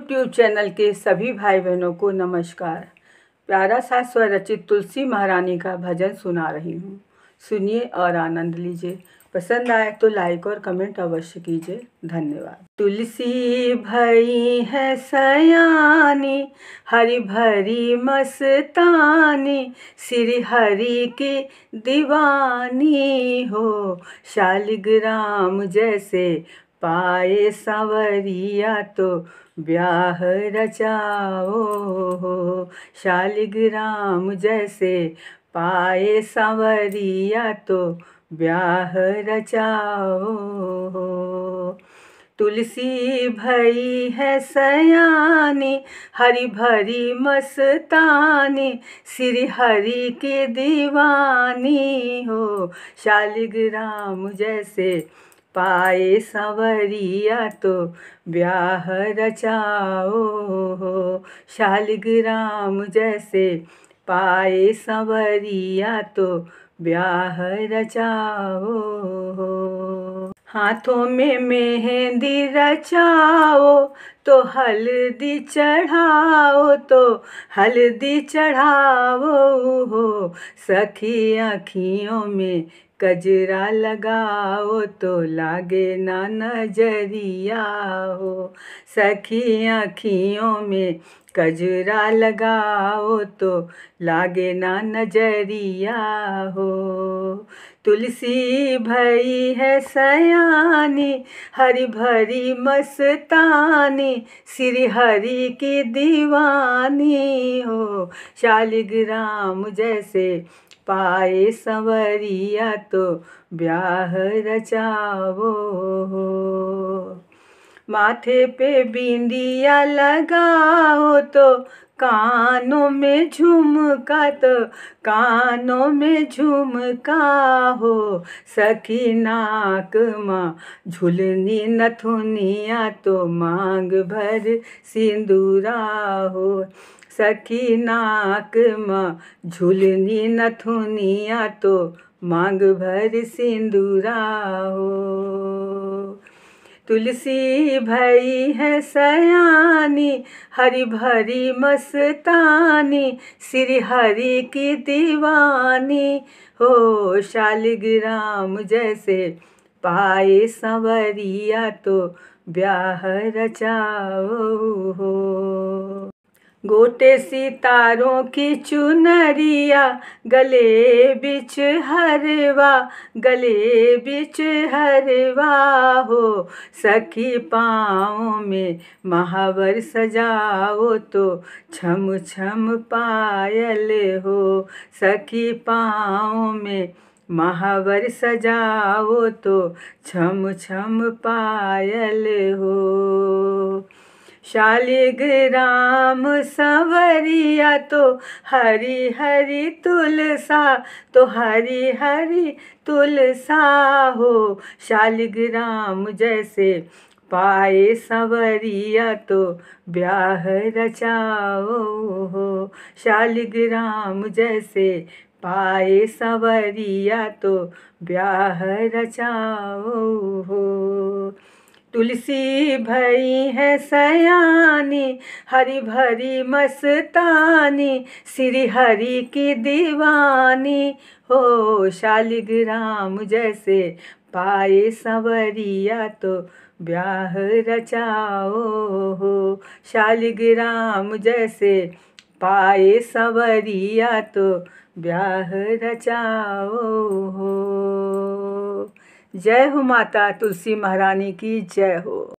YouTube channel के सभी भाई बहनों को नमस्कार प्यारा सा स्वरचित तुलसी महारानी का भजन सुना रही हूँ सुनिए और आनंद लीजिए पसंद आए तो लाइक और कमेंट अवश्य कीजिए धन्यवाद तुलसी भई है सयानी हरी भरी मस्तानी श्री हरि की दीवानी हो शालिग्राम जैसे पाए सावरिया तो ब्याह रचाओ हो शालिग्राम जैसे पाए सावरिया तो ब्याह रचाओ हो तुलसी भई है सयानी हरी भरी मस्तानी श्री हरि की दीवानी हो शालिग्राम जैसे पाए सांवरिया तो ब्याह रचाओ हो शालिग्राम जैसे पाए सांवरिया तो ब्याह रचाओ हो हाथों में मेहंदी रचाओ तो हल्दी चढ़ाओ तो हल्दी चढ़ाओ हो सखी आँखियों में कजरा लगाओ तो लागे ना नजरिया हो सखी अखियों में कजरा लगाओ तो लागे ना नजरिया हो तुलसी भई है सयानी हरी भरी मस्तानी श्री हरि की दीवानी हो शालिग्राम जैसे पाए संवरिया तो ब्याह रचाओ हो माथे पे बिंदिया लगाओ तो कानों में झुमका तो कानों में झुमका हो सखी नाक माँ झुलनी नथुनिया तो मांग भर सिंदूरा हो सखी नाक माँ झुलनी नथुनिया तो मांग भर सिंदूरा हो तुलसी भई है सयानी हरी भरी मस्तानी श्री हरि की दीवानी हो शालिग्राम जैसे पाए संवरिया तो ब्याह रचाओ हो गोटे सितारों की चुनरिया गले बिच हरवा गले बिच हरवा हो सखी पाँव में महावर सजाओ तो छम छम पायल हो सखी पाँव में महावर सजाओ तो छम छम पायल हो शालिग्राम सवरिया तो हरी हरी तुलसा तो हरी हरी तुलसा हो शालिग्राम जैसे पाए संवरिया तो ब्याह रचाओ हो शालिग्राम जैसे पाए संवरिया तो ब्याह रचाओ हो तुलसी भई है सयानी हरी भरी मस्तानी श्री हरी की दीवानी हो शालिग्राम जैसे पाए संवरिया तो ब्याह रचाओ हो शालिग्राम जैसे पाए संवरिया तो ब्याह रचाओ हो जय हो माता तुलसी महारानी की जय हो